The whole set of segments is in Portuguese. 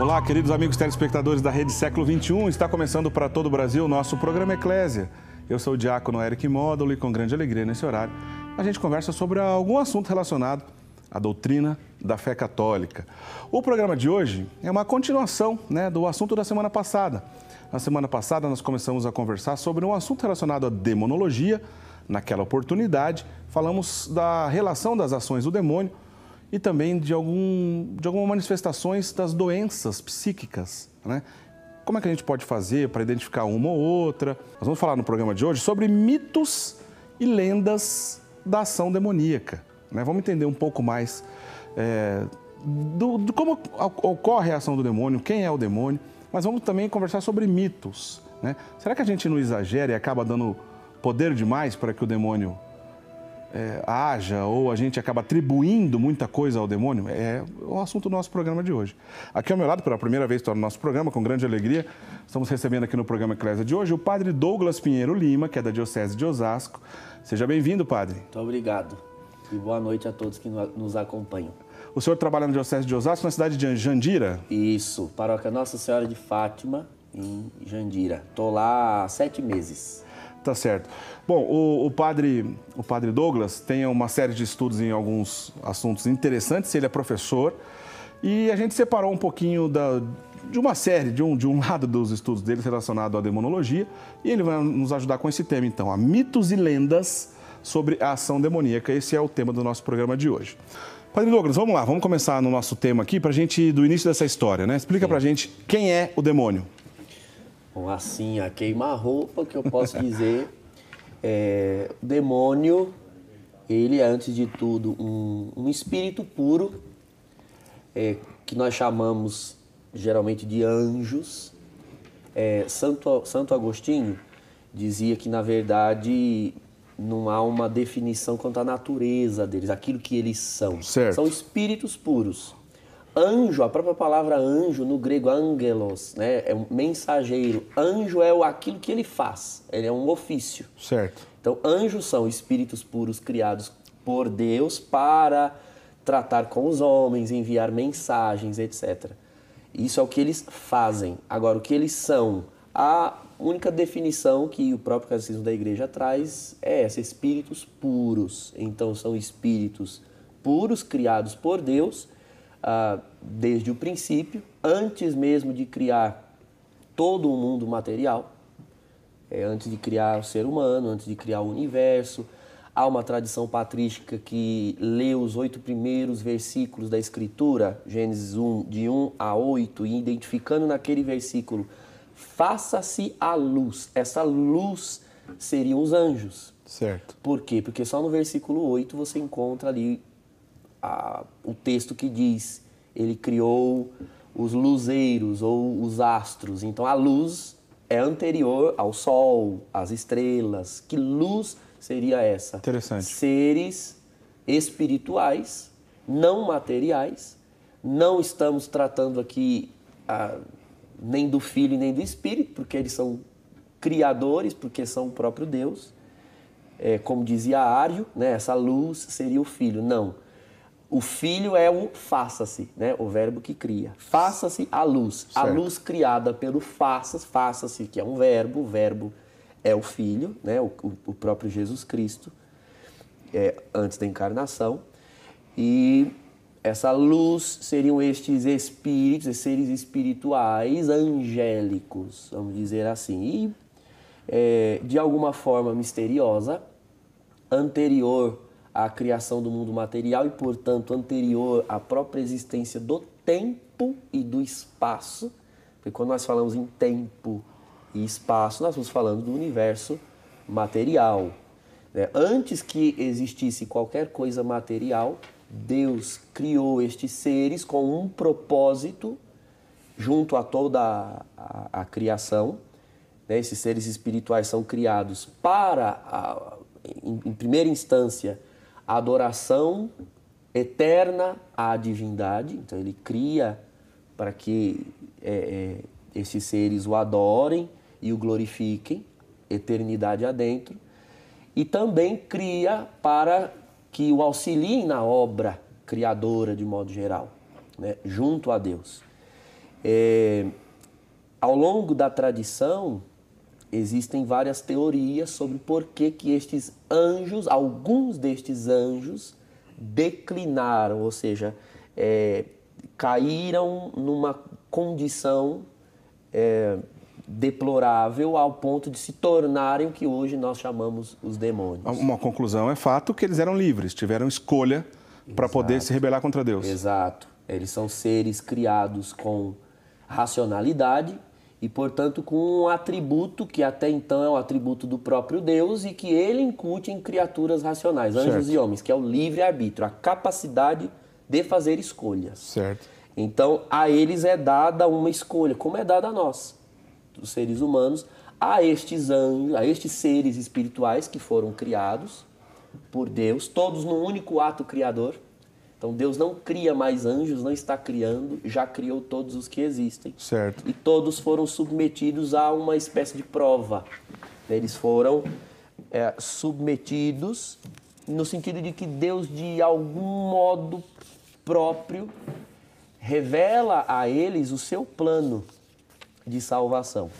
Olá, queridos amigos telespectadores da Rede Século XXI. Está começando para todo o Brasil o nosso programa Eclésia. Eu sou o diácono Eric Módulo e com grande alegria nesse horário a gente conversa sobre algum assunto relacionado à doutrina da fé católica. O programa de hoje é uma continuação né, do assunto da semana passada. Na semana passada nós começamos a conversar sobre um assunto relacionado à demonologia. Naquela oportunidade, falamos da relação das ações do demônio e também de, algum, de algumas manifestações das doenças psíquicas. Né? Como é que a gente pode fazer para identificar uma ou outra? Nós vamos falar no programa de hoje sobre mitos e lendas da ação demoníaca. Né? Vamos entender um pouco mais é, do, do, como ocorre a ação do demônio, quem é o demônio, mas vamos também conversar sobre mitos. Né? Será que a gente não exagera e acaba dando poder demais para que o demônio é, haja ou a gente acaba atribuindo muita coisa ao demônio, é o assunto do nosso programa de hoje. Aqui ao meu lado, pela primeira vez no nosso programa, com grande alegria, estamos recebendo aqui no programa Eclésia de hoje o padre Douglas Pinheiro Lima, que é da Diocese de Osasco. Seja bem-vindo, padre. Muito obrigado e boa noite a todos que nos acompanham. O senhor trabalha na Diocese de Osasco, na cidade de Jandira? Isso, paróquia Nossa Senhora de Fátima, em Jandira. Estou lá há sete meses. Tá certo. Bom, o, o, padre, o padre Douglas tem uma série de estudos em alguns assuntos interessantes, ele é professor, e a gente separou um pouquinho da, de uma série, de um, de um lado dos estudos dele relacionado à demonologia, e ele vai nos ajudar com esse tema, então, a mitos e lendas sobre a ação demoníaca. Esse é o tema do nosso programa de hoje. Padre Douglas, vamos lá, vamos começar no nosso tema aqui, para a gente, do início dessa história, né? Explica para a gente quem é o demônio. Bom, assim, a queima-roupa, que eu posso dizer, é, o demônio, ele é, antes de tudo, um, um espírito puro, é, que nós chamamos geralmente de anjos. É, Santo, Santo Agostinho dizia que, na verdade, não há uma definição quanto à natureza deles, aquilo que eles são. Certo. São espíritos puros. Anjo, a própria palavra anjo no grego angelos, né, é um mensageiro. Anjo é aquilo que ele faz, ele é um ofício. Certo. Então, anjos são espíritos puros criados por Deus para tratar com os homens, enviar mensagens, etc. Isso é o que eles fazem. Agora, o que eles são? A única definição que o próprio catecismo da igreja traz é essa: espíritos puros. Então, são espíritos puros criados por Deus ah, desde o princípio, antes mesmo de criar todo o mundo material, é, antes de criar o ser humano, antes de criar o universo. Há uma tradição patrística que lê os oito primeiros versículos da Escritura, Gênesis 1, de 1 a 8, e identificando naquele versículo, faça-se a luz. Essa luz seriam os anjos. Certo. Por quê? Porque só no versículo 8 você encontra ali a, o texto que diz: Ele criou os luzeiros ou os astros. Então a luz é anterior ao sol, às estrelas. Que luz seria essa? Interessante. Seres espirituais, não materiais. Não estamos tratando aqui a, nem do filho nem do espírito, porque eles são criadores, porque são o próprio Deus. É, como dizia Ário, né, essa luz seria o filho. Não. O filho é o faça-se, né? O verbo que cria. Faça-se a luz. Certo. A luz criada pelo faça-se, faça-se, que é um verbo. O verbo é o filho, né? O, o próprio Jesus Cristo, é, antes da encarnação. E essa luz seriam estes espíritos, esses seres espirituais angélicos, vamos dizer assim. E, é, de alguma forma misteriosa, anterior à criação do mundo material e, portanto, anterior à própria existência do tempo e do espaço. Porque quando nós falamos em tempo e espaço, nós estamos falando do universo material. Né? Antes que existisse qualquer coisa material, Deus criou estes seres com um propósito junto a toda a, a, a criação. Né? Esses seres espirituais são criados para, a, em, em primeira instância, adoração eterna à divindade. Então ele cria para que é, é, esses seres o adorem e o glorifiquem, eternidade adentro. E também cria para que o auxiliem na obra criadora de modo geral, né? junto a Deus. É, ao longo da tradição, existem várias teorias sobre por que, que estes anjos, alguns destes anjos, declinaram, ou seja, é, caíram numa condição é, deplorável ao ponto de se tornarem o que hoje nós chamamos os demônios. Ah, uma conclusão é fato que eles eram livres, tiveram escolha para poder se rebelar contra Deus. Exato. Eles são seres criados com racionalidade e, portanto, com um atributo que até então é um atributo do próprio Deus e que ele incute em criaturas racionais, certo. anjos e homens, que é o livre-arbítrio, a capacidade de fazer escolhas. Certo. Então, a eles é dada uma escolha, como é dada a nós, os seres humanos, a estes anjos, a estes seres espirituais que foram criados por Deus, todos num único ato criador. Então Deus não cria mais anjos, não está criando, já criou todos os que existem. Certo. E todos foram submetidos a uma espécie de prova. Eles foram é, submetidos no sentido de que Deus, de algum modo próprio, revela a eles o seu plano de salvação.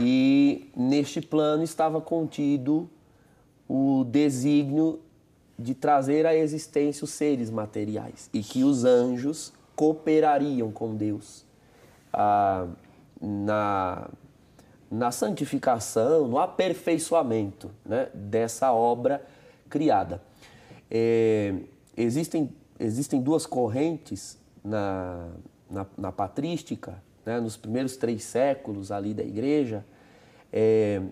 E neste plano estava contido o desígnio de trazer à existência os seres materiais e que os anjos cooperariam com Deus ah, na, na santificação, no aperfeiçoamento né, dessa obra criada. É, existem, existem duas correntes na, na, na patrística, né, nos primeiros três séculos ali da igreja, é,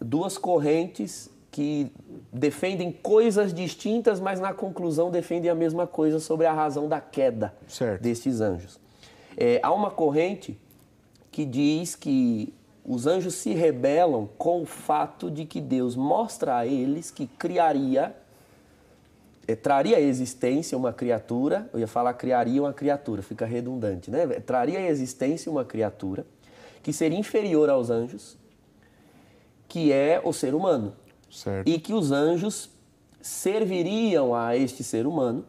duas correntes que defendem coisas distintas, mas na conclusão defendem a mesma coisa sobre a razão da queda certo. destes anjos. É, há uma corrente que diz que os anjos se rebelam com o fato de que Deus mostra a eles que criaria, é, traria a existência uma criatura, eu ia falar criaria uma criatura, fica redundante, né? É, traria a existência uma criatura que seria inferior aos anjos, que é o ser humano. Certo. E que os anjos serviriam a este ser humano,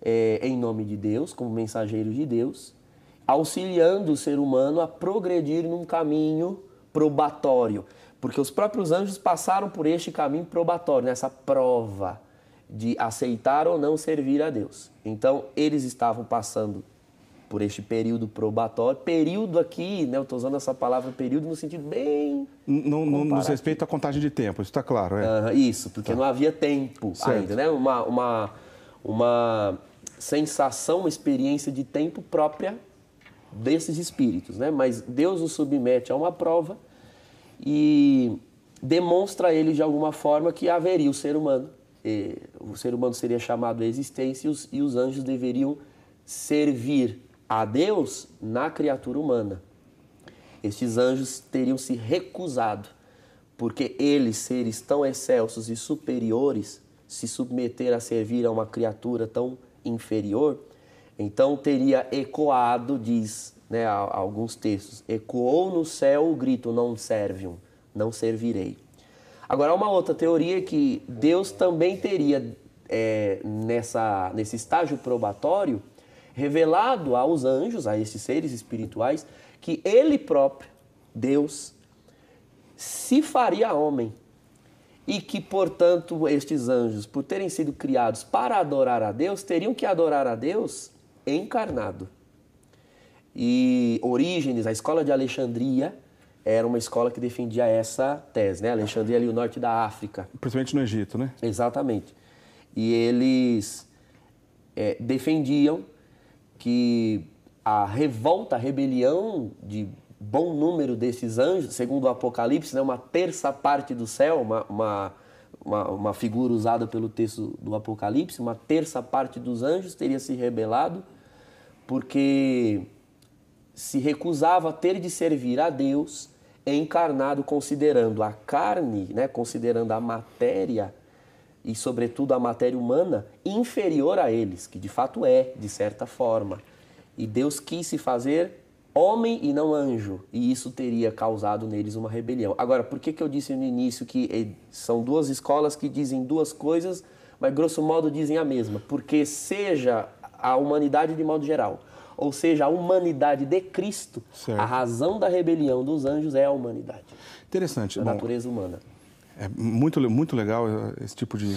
é, em nome de Deus, como mensageiros de Deus, auxiliando o ser humano a progredir num caminho probatório. Porque os próprios anjos passaram por este caminho probatório, nessa prova de aceitar ou não servir a Deus. Então, eles estavam passando por este período probatório. Período aqui, né, eu estou usando essa palavra período no sentido bem. No, no, nos respeito à contagem de tempo, isso está claro, é? Uh, isso, porque tá. não havia tempo certo. ainda, né? Uma, uma, uma sensação, uma experiência de tempo própria desses espíritos, né? Mas Deus os submete a uma prova e demonstra a ele de alguma forma que haveria o ser humano. E, o ser humano seria chamado à existência e os, e os anjos deveriam servir a Deus na criatura humana. Estes anjos teriam se recusado, porque eles, seres tão excelsos e superiores, se submeter a servir a uma criatura tão inferior, então teria ecoado, diz né, alguns textos, ecoou no céu o grito, não serviam, não servirei. Agora, há uma outra teoria que Deus também teria é, nessa, nesse estágio probatório, revelado aos anjos, a esses seres espirituais, que ele próprio, Deus, se faria homem. E que, portanto, estes anjos, por terem sido criados para adorar a Deus, teriam que adorar a Deus encarnado. E Orígenes, a escola de Alexandria, era uma escola que defendia essa tese, né? Alexandria ali, o norte da África. Principalmente no Egito, né? Exatamente. E eles é, defendiam que a revolta, a rebelião de bom número desses anjos, segundo o Apocalipse, né, uma terça parte do céu, uma, uma, uma, uma figura usada pelo texto do Apocalipse, uma terça parte dos anjos teria se rebelado porque se recusava a ter de servir a Deus encarnado, considerando a carne, né, considerando a matéria e, sobretudo, a matéria humana inferior a eles, que de fato é, de certa forma. E Deus quis se fazer homem e não anjo, e isso teria causado neles uma rebelião. Agora, por que, que eu disse no início que eh, são duas escolas que dizem duas coisas, mas grosso modo dizem a mesma? Porque seja a humanidade de modo geral, ou seja, a humanidade de Cristo, certo. a razão da rebelião dos anjos é a humanidade. Interessante. A natureza humana. É muito, muito legal é, esse tipo de,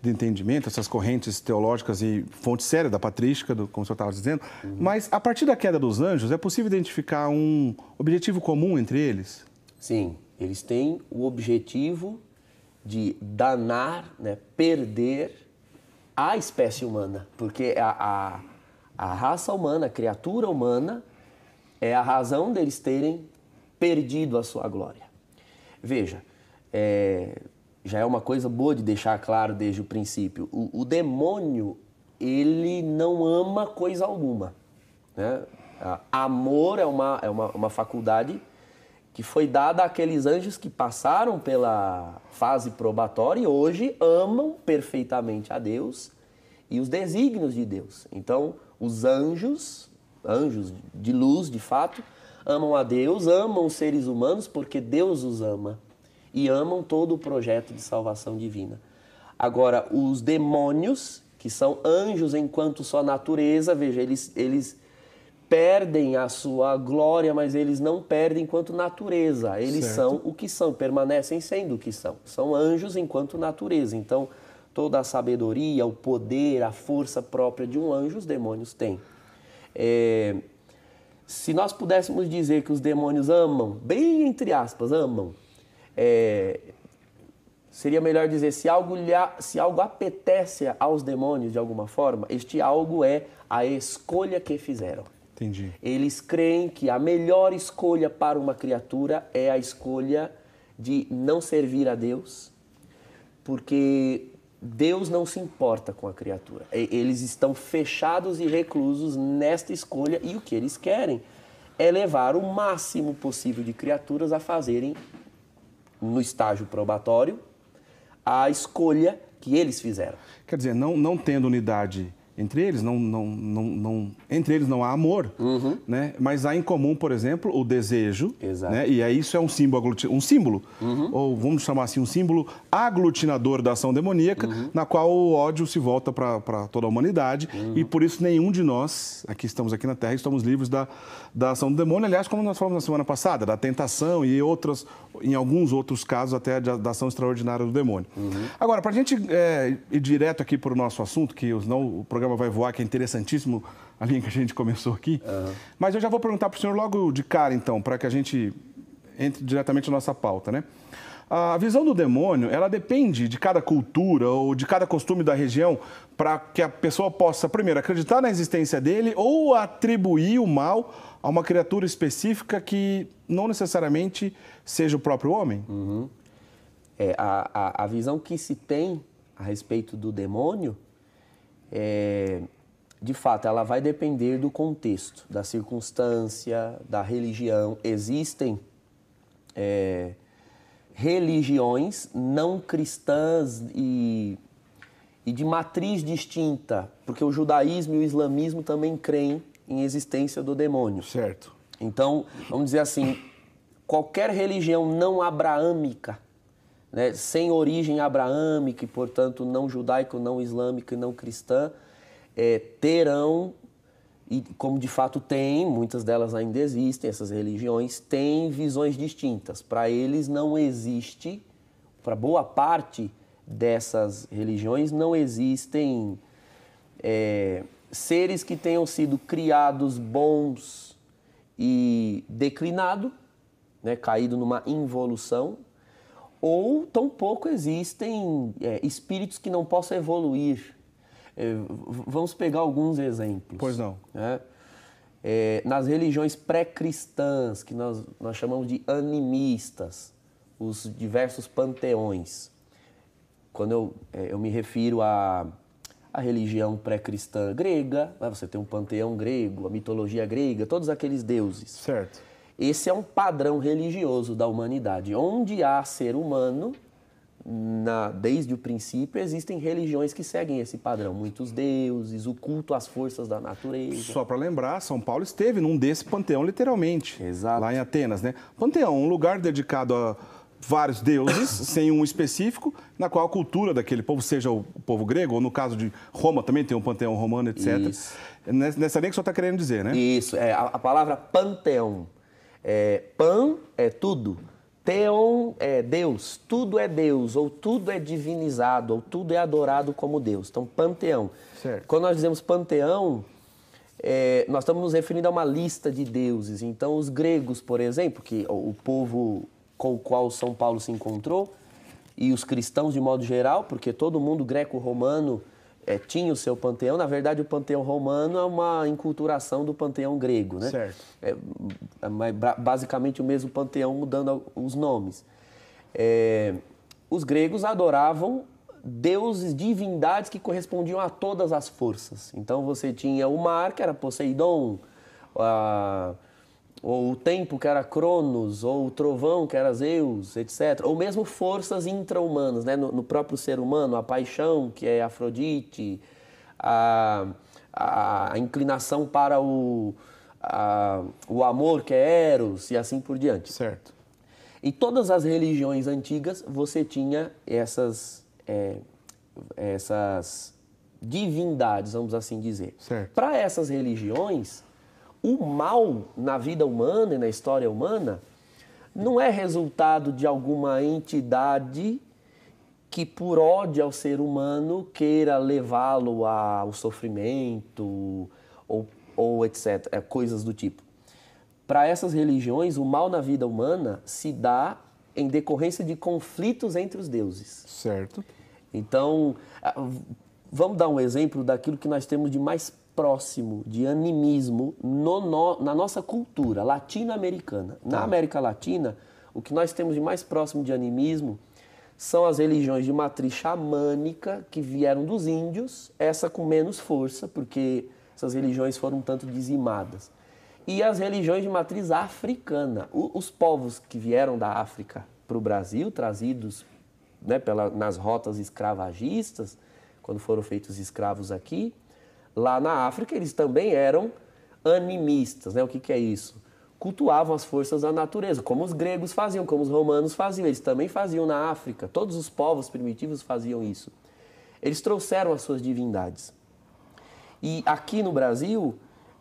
de entendimento, essas correntes teológicas e fonte séria da patrística, do, como o senhor estava dizendo. Uhum. Mas a partir da queda dos anjos, é possível identificar um objetivo comum entre eles? Sim, eles têm o objetivo de danar, né, perder a espécie humana, porque a, a, a raça humana, a criatura humana, é a razão deles terem perdido a sua glória. Veja, é, já é uma coisa boa de deixar claro desde o princípio. O, o demônio, ele não ama coisa alguma. Né? Amor é uma, é uma, uma faculdade que foi dada àqueles anjos que passaram pela fase probatória e hoje amam perfeitamente a Deus e os desígnios de Deus. Então, os anjos, anjos de luz de fato, amam a Deus, amam os seres humanos porque Deus os ama e amam todo o projeto de salvação divina. Agora, os demônios, que são anjos enquanto sua natureza, veja, eles, eles perdem a sua glória, mas eles não perdem enquanto natureza. Eles certo. são o que são, permanecem sendo o que são. São anjos enquanto natureza. Então, toda a sabedoria, o poder, a força própria de um anjo, os demônios têm. É, se nós pudéssemos dizer que os demônios amam, bem entre aspas, amam, é, seria melhor dizer, se algo, lhe, se algo apetece aos demônios de alguma forma, este algo é a escolha que fizeram. Entendi. Eles creem que a melhor escolha para uma criatura é a escolha de não servir a Deus, porque Deus não se importa com a criatura. Eles estão fechados e reclusos nesta escolha e o que eles querem é levar o máximo possível de criaturas a fazerem no estágio probatório a escolha que eles fizeram. Quer dizer, não, não tendo unidade entre eles não, não, não, não, entre eles não há amor uhum. né mas há em comum por exemplo o desejo Exato. Né? e é isso é um símbolo um símbolo uhum. ou vamos chamar assim um símbolo aglutinador da ação demoníaca uhum. na qual o ódio se volta para toda a humanidade uhum. e por isso nenhum de nós aqui estamos aqui na Terra estamos livres da, da ação do demônio aliás como nós falamos na semana passada da tentação e outras em alguns outros casos até da, da ação extraordinária do demônio uhum. agora para a gente é, ir direto aqui para o nosso assunto que os não o programa vai voar, que é interessantíssimo a linha que a gente começou aqui. Uhum. Mas eu já vou perguntar para o senhor logo de cara, então, para que a gente entre diretamente na nossa pauta, né? A visão do demônio, ela depende de cada cultura ou de cada costume da região para que a pessoa possa, primeiro, acreditar na existência dele ou atribuir o mal a uma criatura específica que não necessariamente seja o próprio homem? Uhum. É, a, a, a visão que se tem a respeito do demônio é, de fato, ela vai depender do contexto, da circunstância, da religião. Existem é, religiões não cristãs e, e de matriz distinta, porque o judaísmo e o islamismo também creem em existência do demônio. Certo. Então, vamos dizer assim, qualquer religião não abraâmica né, sem origem abraâmica, e, portanto não judaico, não islâmico, e não cristã, é, terão, e como de fato tem, muitas delas ainda existem, essas religiões, têm visões distintas. Para eles não existe, para boa parte dessas religiões, não existem é, seres que tenham sido criados bons e declinado, né, caído numa involução, ou tampouco existem é, espíritos que não possam evoluir. É, vamos pegar alguns exemplos. Pois não. Né? É, nas religiões pré-cristãs, que nós, nós chamamos de animistas, os diversos panteões. Quando eu, é, eu me refiro a a religião pré-cristã grega, lá né, você tem um panteão grego, a mitologia grega, todos aqueles deuses. Certo. Esse é um padrão religioso da humanidade. Onde há ser humano, na, desde o princípio, existem religiões que seguem esse padrão. Muitos deuses, o culto às forças da natureza. Só para lembrar, São Paulo esteve num desse panteão, literalmente. Exato. Lá em Atenas, né? Panteão, um lugar dedicado a vários deuses, sem um específico, na qual a cultura daquele povo, seja o povo grego, ou no caso de Roma também tem um panteão romano, etc. Isso. Nessa linha que o senhor está querendo dizer, né? Isso, é, a, a palavra panteão é, pan é tudo. teon é Deus, tudo é Deus, ou tudo é divinizado, ou tudo é adorado como Deus. Então, panteão. Certo. Quando nós dizemos panteão, é, nós estamos nos referindo a uma lista de deuses. Então, os gregos, por exemplo, que o povo com o qual São Paulo se encontrou, e os cristãos de modo geral, porque todo mundo greco-romano é, tinha o seu panteão. Na verdade, o panteão romano é uma enculturação do panteão grego, né? Certo. É, é basicamente o mesmo panteão, mudando os nomes. É, os gregos adoravam deuses, divindades que correspondiam a todas as forças. Então você tinha o mar, que era Poseidon, a ou o tempo que era Cronos, ou o trovão que era Zeus, etc. Ou mesmo forças intra-humanas, né? No, no, próprio ser humano, a paixão que é Afrodite, a, a, inclinação para o, a, o amor que é Eros e assim por diante. Certo. E todas as religiões antigas você tinha essas, é, essas divindades, vamos assim dizer. Para essas religiões o mal na vida humana e na história humana não é resultado de alguma entidade que, por ódio ao ser humano, queira levá-lo ao sofrimento ou, ou etc. É, coisas do tipo. Para essas religiões, o mal na vida humana se dá em decorrência de conflitos entre os deuses. Certo. Então, vamos dar um exemplo daquilo que nós temos de mais próximo de animismo no, no, na nossa cultura latino-americana. Na ah. América Latina, o que nós temos de mais próximo de animismo são as religiões de matriz xamânica que vieram dos índios, essa com menos força, porque essas religiões foram um tanto dizimadas. E as religiões de matriz africana. O, os povos que vieram da África para o Brasil, trazidos né, pela, nas rotas escravagistas, quando foram feitos escravos aqui, lá na África, eles também eram animistas. Né? O que, que é isso? Cultuavam as forças da natureza, como os gregos faziam, como os romanos faziam, eles também faziam na África. Todos os povos primitivos faziam isso. Eles trouxeram as suas divindades. E aqui no Brasil,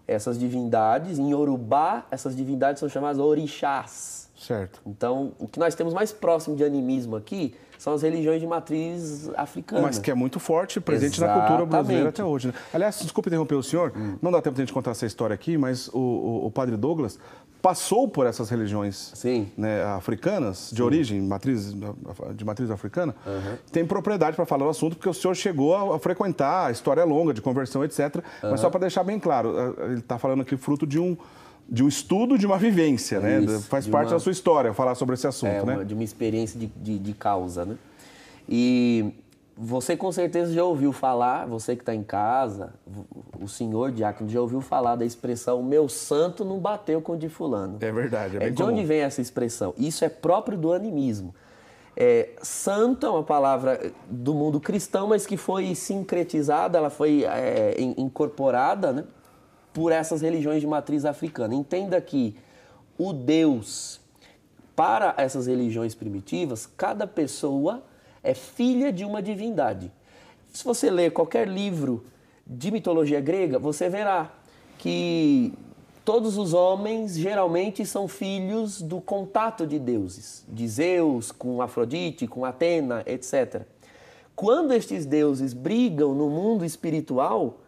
essas divindades, em Urubá, essas divindades são chamadas orixás. Certo. Então, o que nós temos mais próximo de animismo aqui são as religiões de matriz africana. Mas que é muito forte, presente Exatamente. na cultura brasileira até hoje. Né? Aliás, desculpe interromper o senhor, hum. não dá tempo de a gente contar essa história aqui, mas o, o, o padre Douglas passou por essas religiões né, africanas, de Sim. origem, matriz, de matriz africana, uhum. tem propriedade para falar do assunto, porque o senhor chegou a, frequentar, a história é longa, de conversão, etc. Uhum. Mas só para deixar bem claro, eh, ele está falando aqui fruto de um de um estudo, de uma vivência, né? Isso, Faz parte uma... da sua história falar sobre esse assunto, é, né? de uma experiência de, de, de, causa, né? E você com certeza já ouviu falar, você que está em casa, o senhor Diácono já ouviu falar da expressão meu santo não bateu com o de fulano. É verdade, é, é bem é, De comum. onde vem essa expressão? Isso é próprio do animismo. É, santo é uma palavra do mundo cristão, mas que foi sincretizada, ela foi é, incorporada, né? por essas religiões de matriz africana. Entenda que o Deus, para essas religiões primitivas, cada pessoa é filha de uma divindade. Se você ler qualquer livro de mitologia grega, você verá que todos os homens geralmente são filhos do contato de deuses, de Zeus com Afrodite, com Atena, etc. Quando estes deuses brigam no mundo espiritual,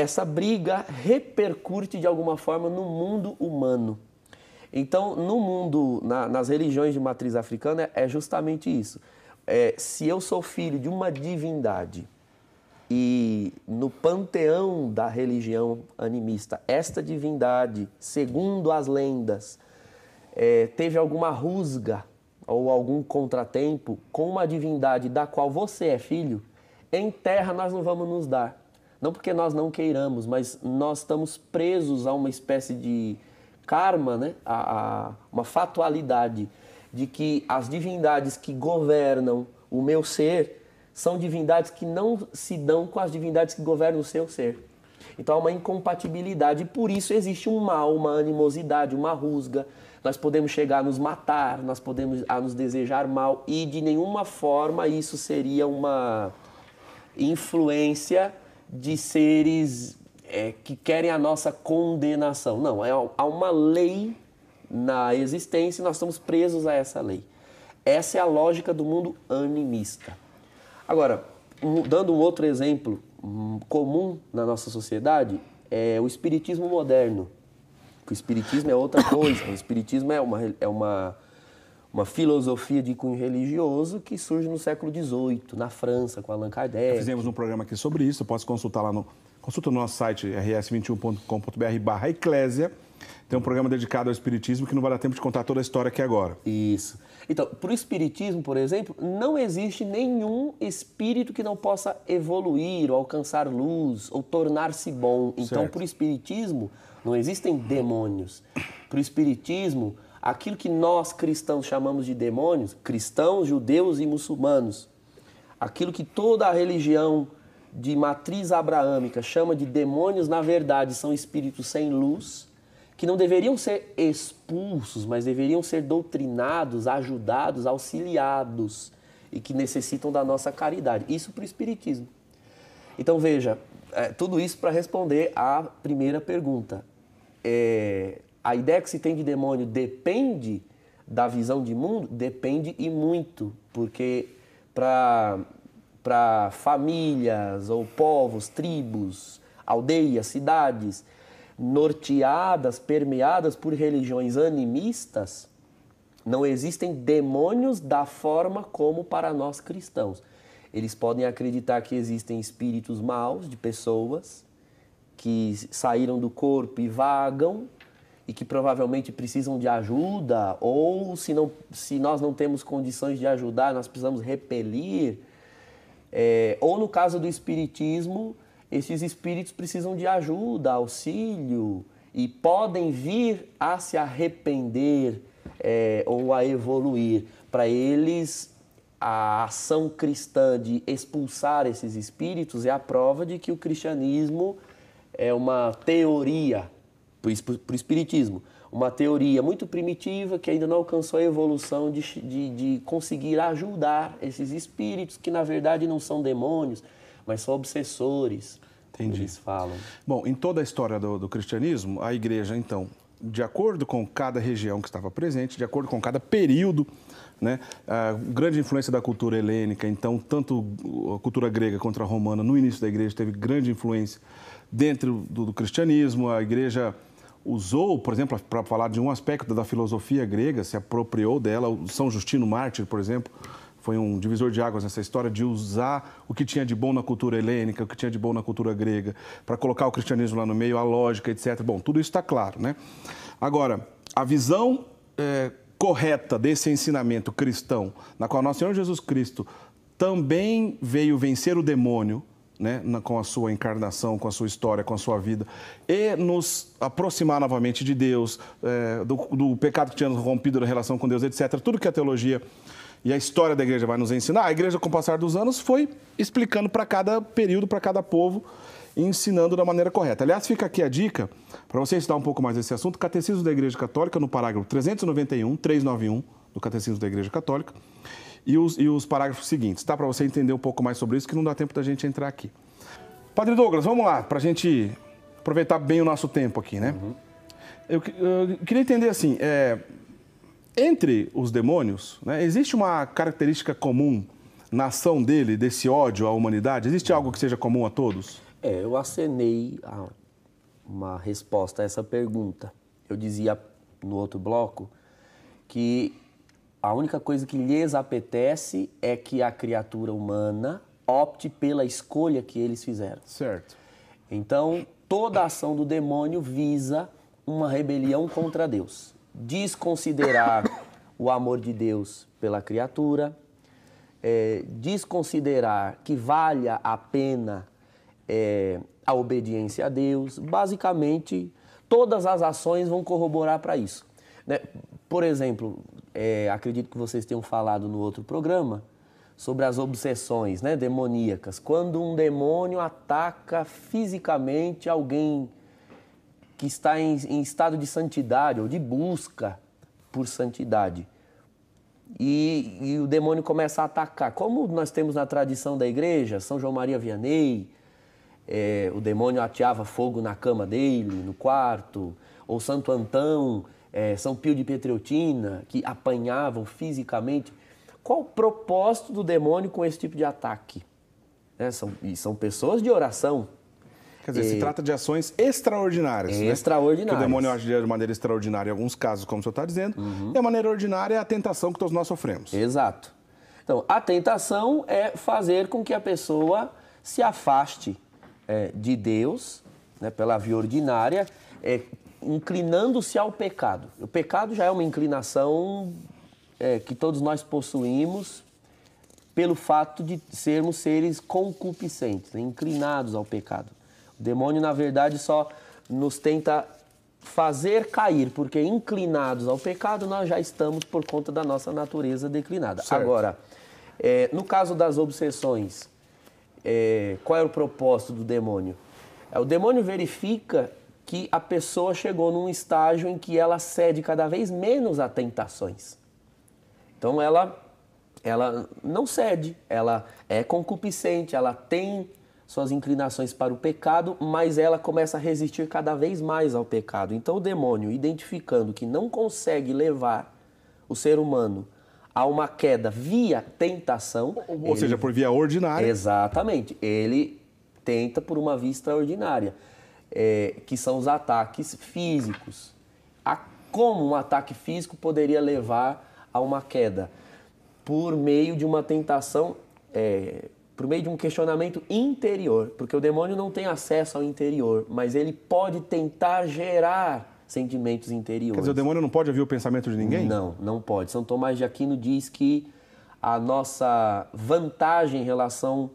essa briga repercute de alguma forma no mundo humano. Então, no mundo, na, nas religiões de matriz africana, é justamente isso. É, se eu sou filho de uma divindade e no panteão da religião animista, esta divindade, segundo as lendas, é, teve alguma rusga ou algum contratempo com uma divindade da qual você é filho, em terra nós não vamos nos dar. Não porque nós não queiramos, mas nós estamos presos a uma espécie de karma, né? a, a uma fatualidade de que as divindades que governam o meu ser são divindades que não se dão com as divindades que governam o seu ser. Então há uma incompatibilidade, e por isso existe um mal, uma animosidade, uma rusga. Nós podemos chegar a nos matar, nós podemos a nos desejar mal, e de nenhuma forma isso seria uma influência de seres é, que querem a nossa condenação. Não, é, há uma lei na existência e nós estamos presos a essa lei. Essa é a lógica do mundo animista. Agora, dando um outro exemplo hum, comum na nossa sociedade, é o espiritismo moderno. o espiritismo é outra coisa. O espiritismo é uma, é uma uma filosofia de cunho religioso que surge no século XVIII, na França, com Allan Kardec. Já fizemos um programa aqui sobre isso, posso consultar lá no, consulta no nosso site rs21.com.br barra eclésia, tem um programa dedicado ao espiritismo que não vai dar tempo de contar toda a história aqui agora. Isso. Então, para o espiritismo, por exemplo, não existe nenhum espírito que não possa evoluir, ou alcançar luz, ou tornar-se bom. Então, para o espiritismo, não existem demônios. Para o espiritismo, aquilo que nós cristãos chamamos de demônios, cristãos, judeus e muçulmanos, aquilo que toda a religião de matriz abraâmica chama de demônios, na verdade são espíritos sem luz, que não deveriam ser expulsos, mas deveriam ser doutrinados, ajudados, auxiliados e que necessitam da nossa caridade. Isso para o Espiritismo. Então veja, é, tudo isso para responder à primeira pergunta. É, a ideia que se tem de demônio depende da visão de mundo? Depende e muito, porque para famílias ou povos, tribos, aldeias, cidades, norteadas, permeadas por religiões animistas, não existem demônios da forma como para nós cristãos. Eles podem acreditar que existem espíritos maus de pessoas que saíram do corpo e vagam e que provavelmente precisam de ajuda, ou se, não, se nós não temos condições de ajudar, nós precisamos repelir. É, ou no caso do espiritismo, esses espíritos precisam de ajuda, auxílio e podem vir a se arrepender é, ou a evoluir. Para eles, a ação cristã de expulsar esses espíritos é a prova de que o cristianismo é uma teoria por, o espiritismo, uma teoria muito primitiva que ainda não alcançou a evolução de, de, de conseguir ajudar esses espíritos que na verdade não são demônios, mas são obsessores. Entendi. Eles falam. Bom, em toda a história do, do cristianismo, a igreja então de acordo com cada região que estava presente, de acordo com cada período, né? A grande influência da cultura helênica, então, tanto a cultura grega quanto a romana, no início da igreja, teve grande influência dentro do, do cristianismo. A igreja usou, por exemplo, para falar de um aspecto da filosofia grega, se apropriou dela. O São Justino Mártir, por exemplo, foi um divisor de águas nessa história de usar o que tinha de bom na cultura helênica, o que tinha de bom na cultura grega, para colocar o cristianismo lá no meio, a lógica, etc. Bom, tudo isso está claro, né? Agora, a visão é, correta desse ensinamento cristão, na qual nosso Senhor Jesus Cristo também veio vencer o demônio, né, na, com a sua encarnação, com a sua história, com a sua vida, e nos aproximar novamente de Deus, é, do, do, pecado que tínhamos rompido na relação com Deus, etc. Tudo que a teologia e a história da igreja vai nos ensinar, a igreja, com o passar dos anos, foi explicando para cada período, para cada povo, ensinando da maneira correta. Aliás, fica aqui a dica, para você estudar um pouco mais esse assunto, Catecismo da Igreja Católica, no parágrafo 391, 391 do Catecismo da Igreja Católica e os, e os parágrafos seguintes, tá? Para você entender um pouco mais sobre isso, que não dá tempo da gente entrar aqui. Padre Douglas, vamos lá, para a gente aproveitar bem o nosso tempo aqui, né? Uhum. Eu, eu, queria entender assim, é, entre os demônios, né, existe uma característica comum na ação dele, desse ódio à humanidade? Existe algo que seja comum a todos? É, eu acenei uma resposta a essa pergunta. Eu dizia no outro bloco que a única coisa que lhes apetece é que a criatura humana opte pela escolha que eles fizeram. Certo. Então, toda ação do demônio visa uma rebelião contra Deus. Desconsiderar o amor de Deus pela criatura, é, desconsiderar que valha a pena é, a obediência a Deus. Basicamente, todas as ações vão corroborar para isso. Né? Por exemplo, é, acredito que vocês tenham falado no outro programa, sobre as obsessões né, demoníacas. Quando um demônio ataca fisicamente alguém que está em, em estado de santidade ou de busca por santidade. E, e, o demônio começa a atacar. Como nós temos na tradição da igreja, São João Maria Vianney, é, o demônio ateava fogo na cama dele, no quarto, ou Santo Antão é, São Pio de Petreutina, que apanhavam fisicamente. Qual o propósito do demônio com esse tipo de ataque? É, são, e são pessoas de oração. Quer dizer, se é. trata de ações extraordinárias. É né? Extraordinárias. Que o demônio age de maneira extraordinária em alguns casos, como o senhor está dizendo, uhum. e a maneira ordinária é a tentação que todos nós sofremos. Exato. Então, a tentação é fazer com que a pessoa se afaste é, de Deus, né, pela via ordinária, é, inclinando-se ao pecado. O pecado já é uma inclinação é, que todos nós possuímos pelo fato de sermos seres concupiscentes, né, inclinados ao pecado. O demônio, na verdade, só nos tenta fazer cair, porque inclinados ao pecado nós já estamos por conta da nossa natureza declinada. Certo. Agora, é, no caso das obsessões, é, qual é o propósito do demônio? É, o demônio verifica que a pessoa chegou num estágio em que ela cede cada vez menos a tentações. Então ela ela não cede, ela é concupiscente, ela tem suas inclinações para o pecado, mas ela começa a resistir cada vez mais ao pecado. Então o demônio, identificando que não consegue levar o ser humano a uma queda via tentação, ou, ele... seja, por via ordinária. Exatamente. Ele tenta por uma vista ordinária é, que são os ataques físicos. A como um ataque físico poderia levar a uma queda? Por meio de uma tentação, é, por meio de um questionamento interior, porque o demônio não tem acesso ao interior, mas ele pode tentar gerar sentimentos interiores. Quer dizer, o demônio não pode ouvir o pensamento de ninguém? Não, não pode. São Tomás de Aquino diz que a nossa vantagem em relação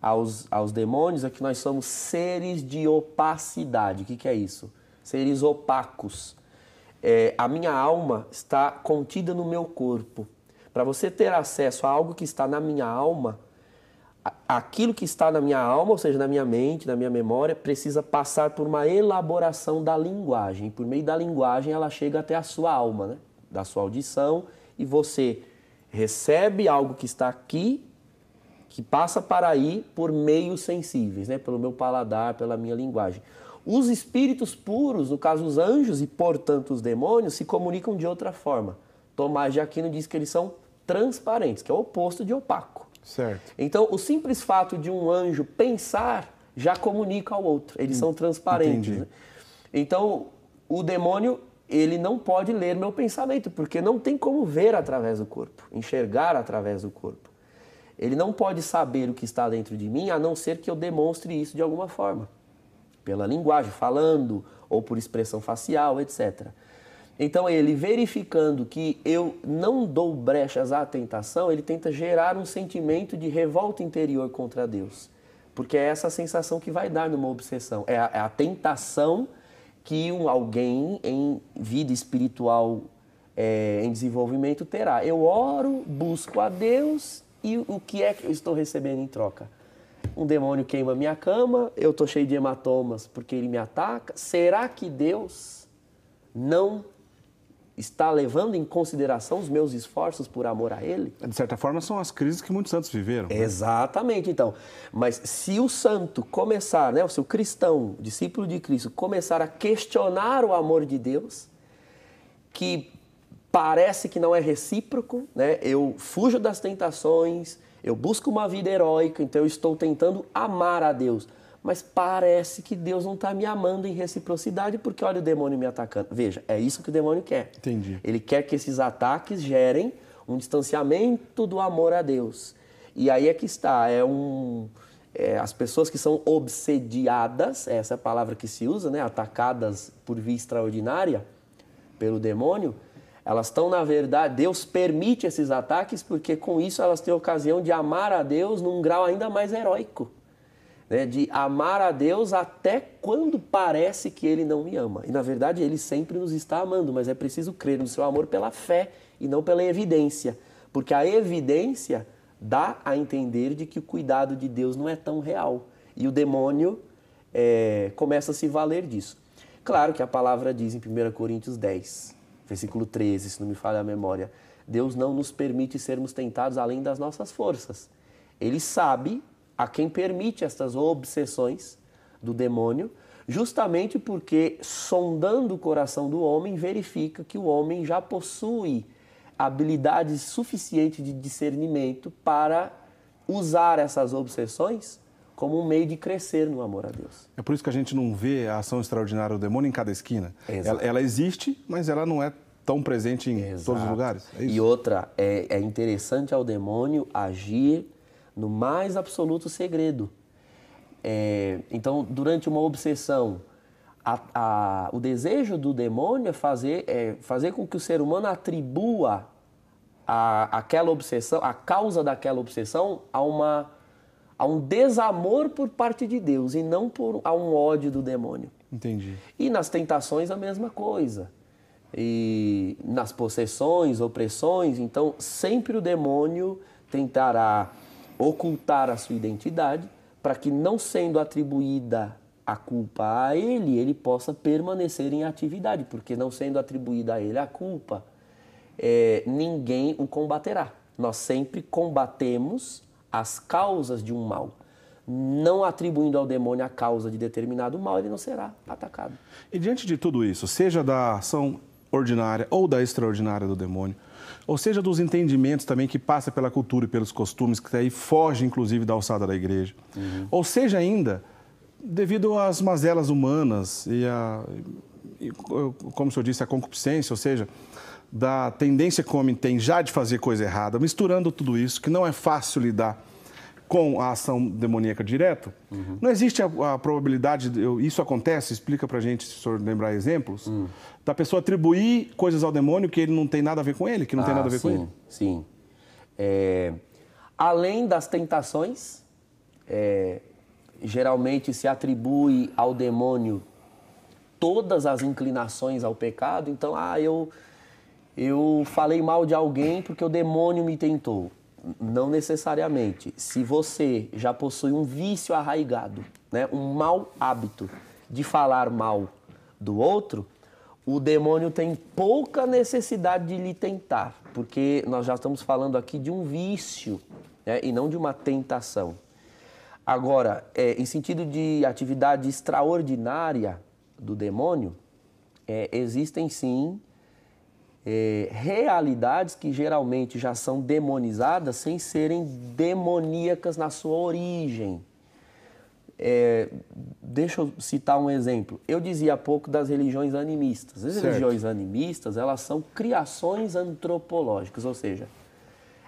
aos, aos demônios é que nós somos seres de opacidade. O que, que é isso? Seres opacos. É, a minha alma está contida no meu corpo. Para você ter acesso a algo que está na minha alma, aquilo que está na minha alma, ou seja, na minha mente, na minha memória, precisa passar por uma elaboração da linguagem. Por meio da linguagem, ela chega até a sua alma, né? da sua audição, e você recebe algo que está aqui que passa para aí por meios sensíveis, né? pelo meu paladar, pela minha linguagem. Os espíritos puros, no caso os anjos e portanto os demônios, se comunicam de outra forma. Tomás de Aquino diz que eles são transparentes, que é o oposto de opaco. Certo. Então, o simples fato de um anjo pensar já comunica ao outro. Eles hum, são transparentes. Né? Então, o demônio ele não pode ler meu pensamento, porque não tem como ver através do corpo, enxergar através do corpo. Ele não pode saber o que está dentro de mim a não ser que eu demonstre isso de alguma forma, pela linguagem, falando ou por expressão facial, etc. Então, ele verificando que eu não dou brechas à tentação, ele tenta gerar um sentimento de revolta interior contra Deus. Porque é essa sensação que vai dar numa obsessão. É a, é a tentação que um, alguém em vida espiritual é, em desenvolvimento terá. Eu oro, busco a Deus e o que é que eu estou recebendo em troca? Um demônio queima minha cama, eu estou cheio de hematomas porque ele me ataca. Será que Deus não está levando em consideração os meus esforços por amor a Ele? De certa forma, são as crises que muitos santos viveram. Né? Exatamente, então. Mas se o santo começar, né, o seu cristão, discípulo de Cristo, começar a questionar o amor de Deus, que parece que não é recíproco, né? Eu fujo das tentações, eu busco uma vida heróica, então eu estou tentando amar a Deus. Mas parece que Deus não está me amando em reciprocidade porque olha o demônio me atacando. Veja, é isso que o demônio quer. Entendi. Ele quer que esses ataques gerem um distanciamento do amor a Deus. E aí é que está, é um é, as pessoas que são obsediadas, essa é a palavra que se usa, né, atacadas por via extraordinária pelo demônio, elas estão, na verdade, Deus permite esses ataques porque com isso elas têm ocasião de amar a Deus num grau ainda mais heróico. Né? De amar a Deus até quando parece que Ele não me ama. E na verdade Ele sempre nos está amando, mas é preciso crer no seu amor pela fé e não pela evidência. Porque a evidência dá a entender de que o cuidado de Deus não é tão real. E o demônio é, começa a se valer disso. Claro que a palavra diz em 1 Coríntios 10, versículo 13, se não me falha a memória. Deus não nos permite sermos tentados além das nossas forças. Ele sabe a quem permite estas obsessões do demônio, justamente porque, sondando o coração do homem, verifica que o homem já possui habilidade suficiente de discernimento para usar essas obsessões como um meio de crescer no amor a Deus. É por isso que a gente não vê a ação extraordinária do demônio em cada esquina. Ela, ela, existe, mas ela não é tão presente em Exato. todos os lugares. É e outra, é, é interessante ao demônio agir no mais absoluto segredo. É, então, durante uma obsessão, a, a, o desejo do demônio é fazer, é fazer com que o ser humano atribua a, aquela obsessão, a causa daquela obsessão, a uma Há um desamor por parte de Deus e não por, há um ódio do demônio. Entendi. E nas tentações a mesma coisa. E nas possessões, opressões, então sempre o demônio tentará ocultar a sua identidade para que não sendo atribuída a culpa a ele, ele possa permanecer em atividade, porque não sendo atribuída a ele a culpa, é, ninguém o combaterá. Nós sempre combatemos as causas de um mal. Não atribuindo ao demônio a causa de determinado mal, ele não será atacado. E diante de tudo isso, seja da ação ordinária ou da extraordinária do demônio, ou seja, dos entendimentos também que passa pela cultura e pelos costumes, que aí foge inclusive da alçada da igreja, uhum. ou seja, ainda devido às mazelas humanas e a, e, como o senhor disse, a concupiscência, ou seja, da tendência que o homem tem já de fazer coisa errada, misturando tudo isso, que não é fácil lidar com a ação demoníaca direto, uhum. não existe a, a probabilidade, de, isso acontece, explica pra gente, se o senhor lembrar exemplos, uhum. da pessoa atribuir coisas ao demônio que ele não tem nada a ver com ele, que não ah, tem nada a ver sim, com ele. Sim. É, além das tentações, é, geralmente se atribui ao demônio todas as inclinações ao pecado. Então, ah, eu, eu falei mal de alguém porque o demônio me tentou. Não necessariamente. Se você já possui um vício arraigado, né, um mau hábito de falar mal do outro, o demônio tem pouca necessidade de lhe tentar, porque nós já estamos falando aqui de um vício né, e não de uma tentação. Agora, é, em sentido de atividade extraordinária do demônio, é, existem sim é, realidades que geralmente já são demonizadas sem serem demoníacas na sua origem. É, deixa eu citar um exemplo. Eu dizia há pouco das religiões animistas. As certo. religiões animistas, elas são criações antropológicas, ou seja,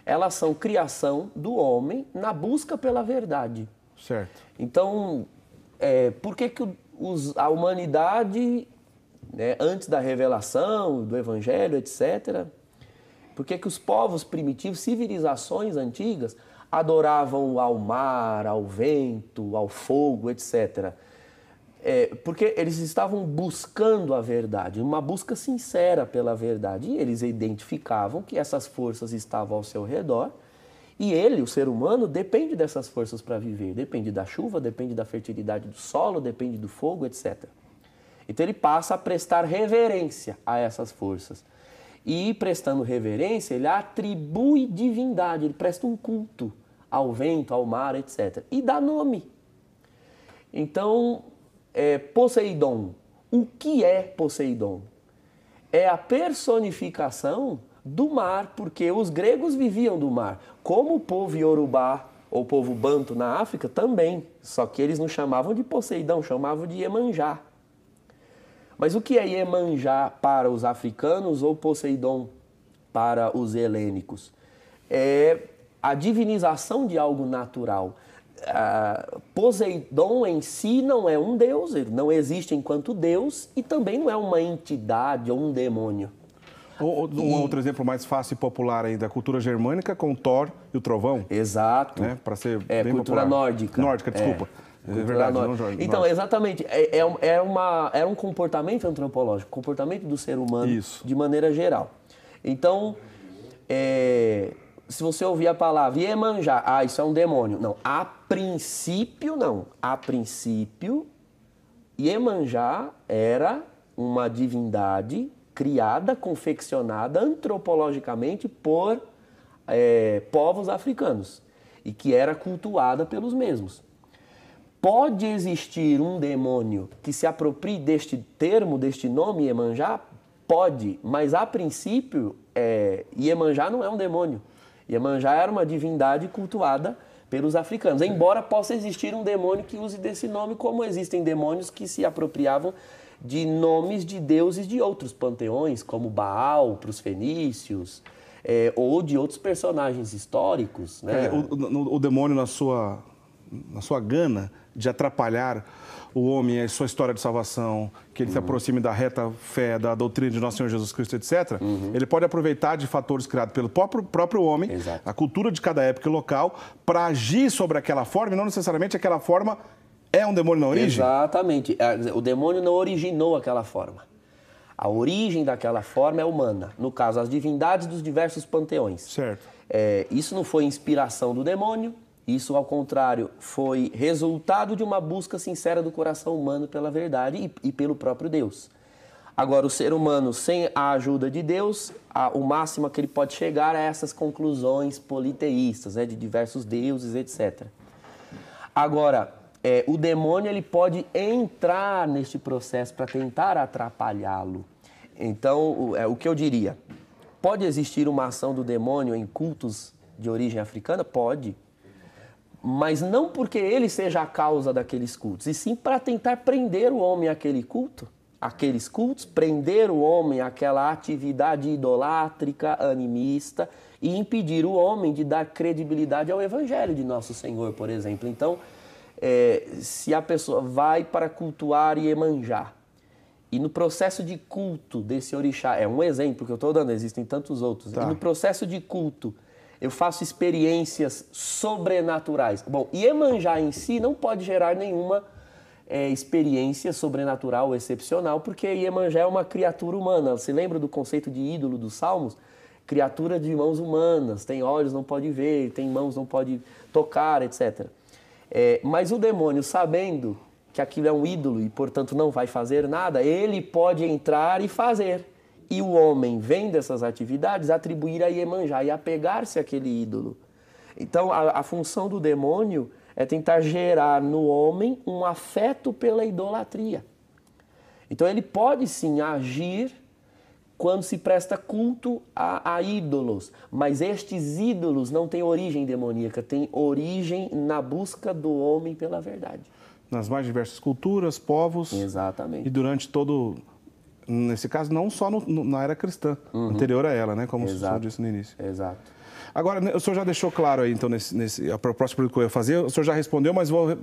elas são criação do homem na busca pela verdade. Certo. Então, é, por que, que os, a humanidade né, antes da revelação do Evangelho, etc. Porque é que os povos primitivos, civilizações antigas, adoravam ao mar, ao vento, ao fogo, etc. É, porque eles estavam buscando a verdade, uma busca sincera pela verdade. E eles identificavam que essas forças estavam ao seu redor. E ele, o ser humano, depende dessas forças para viver. Depende da chuva, depende da fertilidade do solo, depende do fogo, etc. Então ele passa a prestar reverência a essas forças. E prestando reverência, ele atribui divindade, ele presta um culto ao vento, ao mar, etc. E dá nome. Então, é, Poseidon. O que é Poseidon? É a personificação do mar, porque os gregos viviam do mar, como o povo iorubá ou povo banto na África também, só que eles não chamavam de Poseidon, chamavam de Iemanjá. Mas o que é Iemanjá para os africanos ou Poseidon para os helênicos? É a divinização de algo natural. Ah, Poseidon em si não é um deus, ele não existe enquanto deus e também não é uma entidade ou um demônio. Ou, um e... outro exemplo mais fácil e popular ainda, a cultura germânica com Thor e o Trovão. Exato. Né? Para ser é, bem cultura popular. nórdica. Nórdica, é. desculpa. É. É verdade, não, Jorge, então, exatamente. É, é, é, uma, é um comportamento antropológico, comportamento do ser humano Isso. de maneira geral. Então, é, se você ouvir a palavra Iemanjá, ah, isso é um demônio. Não, a princípio não. A princípio, Iemanjá era uma divindade criada, confeccionada antropologicamente por é, povos africanos e que era cultuada pelos mesmos. Pode existir um demônio que se aproprie deste termo, deste nome Iemanjá? Pode, mas a princípio, é, Iemanjá não é um demônio. Iemanjá era uma divindade cultuada pelos africanos. Embora possa existir um demônio que use desse nome, como existem demônios que se apropriavam de nomes de deuses de outros panteões, como Baal para os fenícios, é, ou de outros personagens históricos. Né? É, o, o, o demônio na sua na sua gana, de atrapalhar o homem, a sua história de salvação, que ele uhum. se aproxime da reta fé, da doutrina de nosso Senhor Jesus Cristo, etc., uhum. ele pode aproveitar de fatores criados pelo próprio, próprio homem, Exato. a cultura de cada época e local, para agir sobre aquela forma, e não necessariamente aquela forma é um demônio na origem? Exatamente. É, o demônio não originou aquela forma. A origem daquela forma é humana. No caso, as divindades dos diversos panteões. Certo. É, isso não foi inspiração do demônio, isso, ao contrário, foi resultado de uma busca sincera do coração humano pela verdade e, e pelo próprio Deus. Agora, o ser humano, sem a ajuda de Deus, a, o máximo que ele pode chegar é essas conclusões politeístas, né, de diversos deuses, etc. Agora, é, o demônio ele pode entrar neste processo para tentar atrapalhá-lo. Então, o, é, o que eu diria? Pode existir uma ação do demônio em cultos de origem africana? Pode mas não porque ele seja a causa daqueles cultos, e sim para tentar prender o homem àquele culto, aqueles cultos, prender o homem àquela atividade idolátrica, animista, e impedir o homem de dar credibilidade ao evangelho de nosso Senhor, por exemplo. Então, é, se a pessoa vai para cultuar e emanjar, e no processo de culto desse orixá, é um exemplo que eu estou dando, existem tantos outros, tá. e no processo de culto eu faço experiências sobrenaturais. Bom, Iemanjá em si não pode gerar nenhuma é, experiência sobrenatural excepcional, porque Iemanjá é uma criatura humana. Você lembra do conceito de ídolo dos Salmos? Criatura de mãos humanas, tem olhos, não pode ver, tem mãos, não pode tocar, etc. É, mas o demônio, sabendo que aquilo é um ídolo e, portanto, não vai fazer nada, ele pode entrar e fazer e o homem vem dessas atividades atribuir a Iemanjá e apegar-se àquele ídolo. Então, a, a, função do demônio é tentar gerar no homem um afeto pela idolatria. Então, ele pode sim agir quando se presta culto a, a ídolos, mas estes ídolos não têm origem demoníaca, têm origem na busca do homem pela verdade. Nas mais diversas culturas, povos. Exatamente. E durante todo nesse caso, não só no, no, na era cristã, uhum. anterior a ela, né? Como Exato. o senhor disse no início. Exato. Agora, né, o senhor já deixou claro aí, então, nesse, nesse, a próxima pergunta que eu ia fazer, o senhor já respondeu, mas vou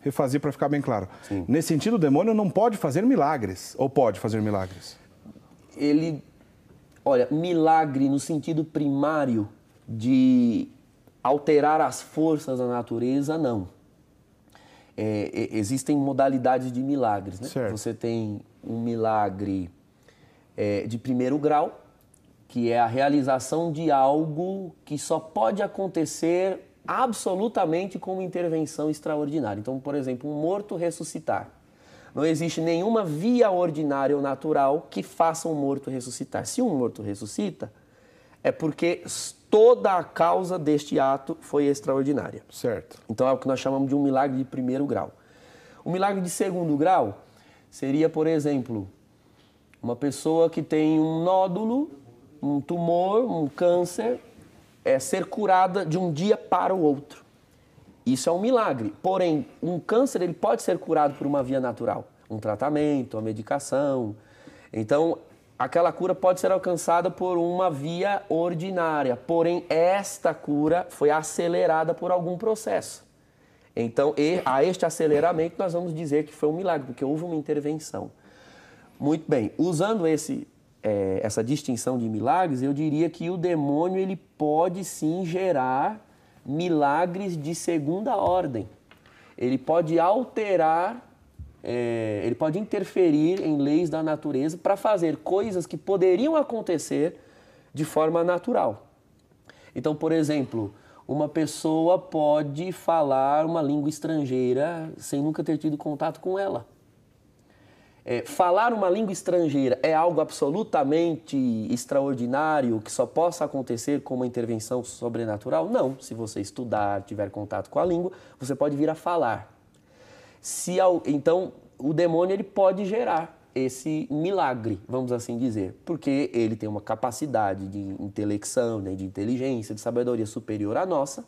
refazer para ficar bem claro. Sim. Nesse sentido, o demônio não pode fazer milagres, ou pode fazer milagres? Ele, olha, milagre no sentido primário de alterar as forças da natureza, não. É, existem modalidades de milagres, né? Certo. Você tem um milagre é, de primeiro grau, que é a realização de algo que só pode acontecer absolutamente com uma intervenção extraordinária. Então, por exemplo, um morto ressuscitar. Não existe nenhuma via ordinária ou natural que faça um morto ressuscitar. Se um morto ressuscita, é porque toda a causa deste ato foi extraordinária. Certo. Então é o que nós chamamos de um milagre de primeiro grau. O milagre de segundo grau Seria, por exemplo, uma pessoa que tem um nódulo, um tumor, um câncer, é ser curada de um dia para o outro. Isso é um milagre. Porém, um câncer ele pode ser curado por uma via natural, um tratamento, uma medicação. Então, aquela cura pode ser alcançada por uma via ordinária. Porém, esta cura foi acelerada por algum processo. Então, a este aceleramento, nós vamos dizer que foi um milagre, porque houve uma intervenção. Muito bem, usando esse, é, essa distinção de milagres, eu diria que o demônio ele pode sim gerar milagres de segunda ordem. Ele pode alterar, é, ele pode interferir em leis da natureza para fazer coisas que poderiam acontecer de forma natural. Então, por exemplo, uma pessoa pode falar uma língua estrangeira sem nunca ter tido contato com ela. É, falar uma língua estrangeira é algo absolutamente extraordinário que só possa acontecer com uma intervenção sobrenatural? Não. Se você estudar, tiver contato com a língua, você pode vir a falar. Se ao, então, o demônio ele pode gerar esse milagre, vamos assim dizer, porque ele tem uma capacidade de intelecção, né, de inteligência, de sabedoria superior à nossa,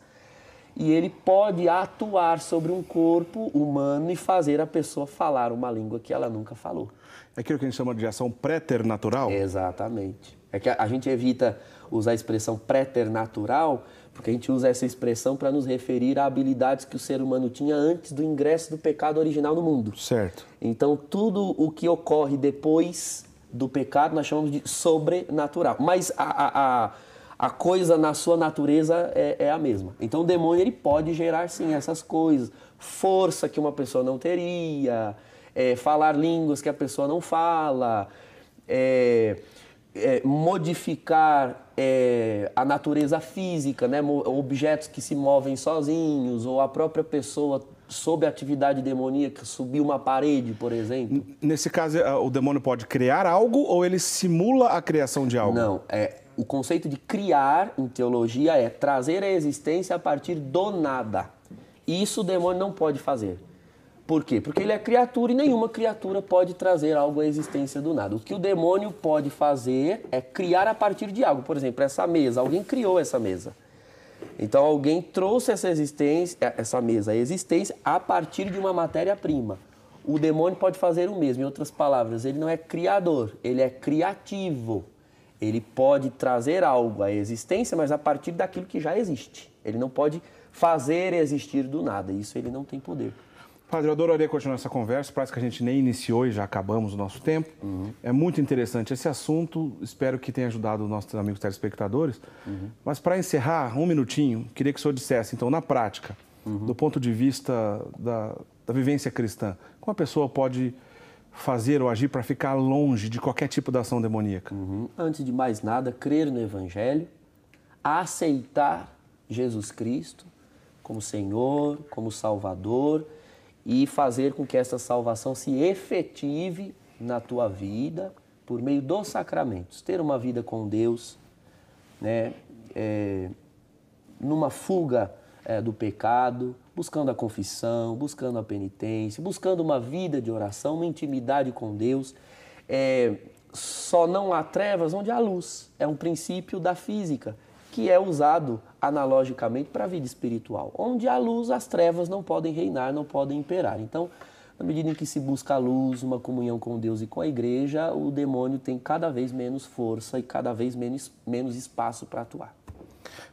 e ele pode atuar sobre um corpo humano e fazer a pessoa falar uma língua que ela nunca falou. É aquilo que a gente chama de ação preternatural? Exatamente. É que a gente evita usar a expressão preternatural porque a gente usa essa expressão para nos referir a habilidades que o ser humano tinha antes do ingresso do pecado original no mundo. Certo. Então, tudo o que ocorre depois do pecado nós chamamos de sobrenatural. Mas a, a, a a coisa na sua natureza é, é, a mesma. Então o demônio ele pode gerar sim essas coisas, força que uma pessoa não teria, é, falar línguas que a pessoa não fala, é, é, modificar é, a natureza física, né? objetos que se movem sozinhos, ou a própria pessoa sob atividade demoníaca subir uma parede, por exemplo? Nesse caso, é, o demônio pode criar algo ou ele simula a criação de algo? Não, é, o conceito de criar em teologia é trazer a existência a partir do nada. Isso o demônio não pode fazer. Por quê? Porque ele é criatura e nenhuma criatura pode trazer algo à existência do nada. O que o demônio pode fazer é criar a partir de algo. Por exemplo, essa mesa. Alguém criou essa mesa. Então alguém trouxe essa existência, é, essa mesa, a existência a partir de uma matéria-prima. O demônio pode fazer o mesmo. Em outras palavras, ele não é criador, ele é criativo. Ele pode trazer algo à existência, mas a partir daquilo que já existe. Ele não pode fazer existir do nada. Isso ele não tem poder. Padre, eu adoraria continuar essa conversa, parece que a gente nem iniciou e já acabamos o nosso tempo. Uhum. É muito interessante esse assunto, espero que tenha ajudado os nossos amigos telespectadores. Uhum. Mas para encerrar, um minutinho, queria que o senhor dissesse, então, na prática, uhum. do ponto de vista da, da vivência cristã, como a pessoa pode fazer ou agir para ficar longe de qualquer tipo de ação demoníaca? Uhum. Antes de mais nada, crer no Evangelho, aceitar Jesus Cristo como Senhor, como Salvador e fazer com que essa salvação se efetive na tua vida por meio dos sacramentos. Ter uma vida com Deus, né, é, numa fuga é, do pecado, buscando a confissão, buscando a penitência, buscando uma vida de oração, uma intimidade com Deus. É, só não há trevas onde há luz. É um princípio da física que é usado analogicamente para a vida espiritual, onde a luz, as trevas não podem reinar, não podem imperar. Então, na medida em que se busca a luz, uma comunhão com Deus e com a igreja, o demônio tem cada vez menos força e cada vez menos, menos espaço para atuar.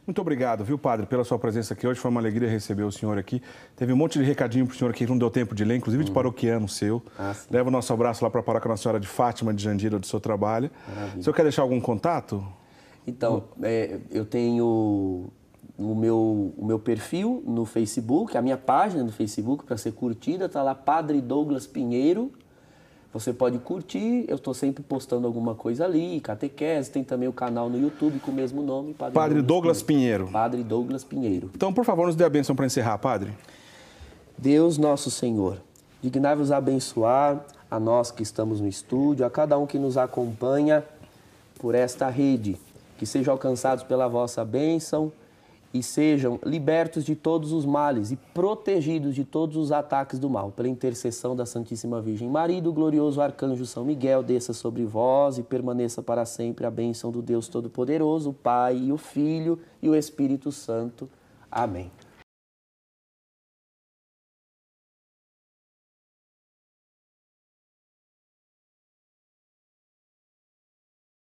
Muito obrigado, viu, padre, pela sua presença aqui hoje. Foi uma alegria receber o senhor aqui. Teve um monte de recadinho para o senhor aqui que não deu tempo de ler, inclusive de hum. paroquiano seu. Ah, Leva o nosso abraço lá para a paróquia Nossa Senhora de Fátima, de Jandira, do seu trabalho. Maravilha. O senhor quer deixar algum contato? Então, é, eu tenho o meu, o meu perfil no Facebook, a minha página no Facebook para ser curtida, está lá Padre Douglas Pinheiro. Você pode curtir, eu estou sempre postando alguma coisa ali, catequese, tem também o canal no YouTube com o mesmo nome, Padre, padre Douglas, Pinheiro. Pinheiro. Padre Douglas Pinheiro. Então, por favor, nos dê a bênção para encerrar, Padre. Deus nosso Senhor, dignai-vos abençoar a nós que estamos no estúdio, a cada um que nos acompanha por esta rede que sejam alcançados pela vossa bênção e sejam libertos de todos os males e protegidos de todos os ataques do mal. Pela intercessão da Santíssima Virgem Maria e do glorioso arcanjo São Miguel, desça sobre vós e permaneça para sempre a bênção do Deus Todo-Poderoso, o Pai e o Filho e o Espírito Santo. Amém.